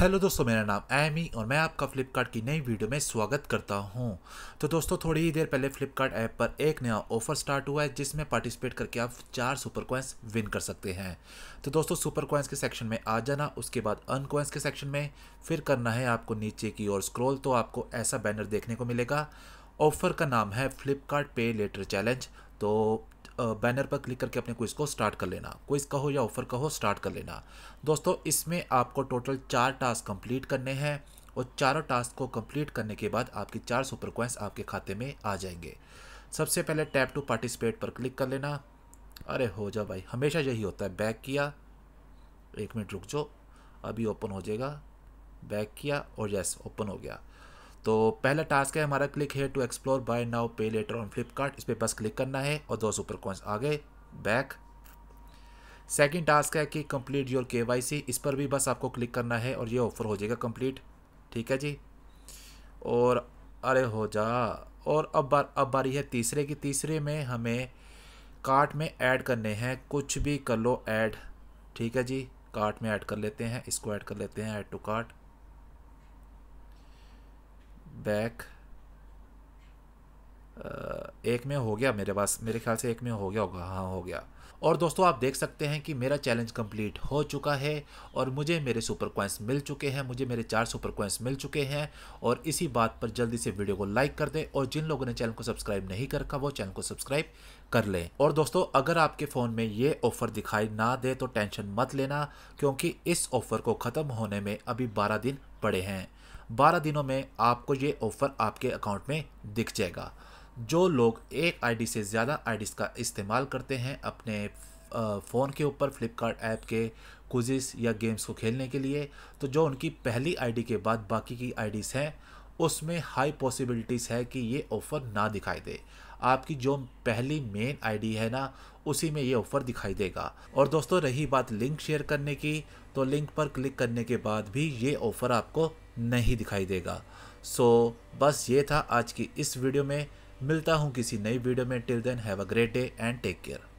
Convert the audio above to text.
hello दोस्तों मेरा नाम एमी और मैं आपका फ्लिपकार्ट की नई वीडियो में स्वागत करता हूं तो दोस्तों थोड़ी ही देर पहले फ्लिपकार्ट ऐप पर एक नया ऑफर स्टार्ट हुआ है जिसमें पार्टिसिपेट करके आप चार सुपर क्वेंस विन कर सकते हैं तो दोस्तों सुपर क्वेंस के सेक्शन में आ जाना उसके बाद अन के सेक्शन में फिर करना है आपको नीचे की ओर स्क्रोल तो आपको ऐसा बैनर देखने को मिलेगा ऑफर का नाम है फ्लिपकार्ट पे लेटर चैलेंज तो बैनर पर क्लिक करके अपने क्विज़ को स्टार्ट कर लेना क्विज़ का हो या ऑफर का हो स्टार्ट कर लेना दोस्तों इसमें आपको टोटल चार टास्क कंप्लीट करने हैं और चारों टास्क को कंप्लीट करने के बाद आपके चार सुपर कॉइन्स आपके खाते में आ जाएंगे सबसे पहले टैप टू पार्टिसिपेट पर क्लिक कर लेना अरे हो जा भाई हमेशा यही होता है बैक किया एक मिनट रुक जाओ अभी ओपन हो जाएगा बैक किया और यस ओपन हो गया तो पहला टास्क है हमारा क्लिक है to explore buy now pay later on Flipkart इस पर बस क्लिक करना है और दो सुपर कॉइंस आ गए बैक सेकंड टास्क है कि कंप्लीट योर केवाईसी इस पर भी बस आपको क्लिक करना है और ये ऑफर हो जाएगा कंप्लीट ठीक है जी और अरे हो जा और अब बार अब बारी है तीसरे की तीसरे में हमें कार्ट में ऐड करने हैं कुछ भी कर लो ऐड ठीक है जी कार्ट में ऐड कर लेते हैं इसको ऐड कर लेते हैं ऐड टू कार्ट back एक में हो गया मेरे पास मेरे ख्याल से एक में हो गया होगा हाँ हो गया और दोस्तों आप देख सकते हैं कि मेरा चैलेंज कंप्लीट हो चुका है और मुझे मेरे सुपर कॉइन्स मिल चुके हैं मुझे मेरे चार सुपर कॉइन्स मिल चुके हैं और इसी बात पर जल्दी से वीडियो को लाइक कर दें और जिन लोगों ने चैनल को सब्सक्राइब नहीं कर रखा वो चैनल को सब्सक्राइब कर लें और दोस्तों अगर आपके फ़ोन में ये ऑफ़र दिखाई ना दे तो टेंशन मत लेना क्योंकि इस ऑफ़र को ख़त्म होने में अभी बारह दिन पड़े हैं बारह दिनों में आपको ये ऑफ़र आपके अकाउंट में दिख जाएगा जो लोग एक आईडी से ज़्यादा आईडीज़ का इस्तेमाल करते हैं अपने फ़ोन के ऊपर फ्लिपकार्ट ऐप के कुजिस या गेम्स को खेलने के लिए तो जो उनकी पहली आईडी के बाद बाकी की आईडीज़ हैं उसमें हाई पॉसिबिलिटीज़ है कि ये ऑफ़र ना दिखाई दे आपकी जो पहली मेन आईडी है ना उसी में ये ऑफ़र दिखाई देगा और दोस्तों रही बात लिंक शेयर करने की तो लिंक पर क्लिक करने के बाद भी ये ऑफ़र आपको नहीं दिखाई देगा सो बस ये था आज की इस वीडियो में मिलता हूँ किसी नई वीडियो में till then have a great day and take care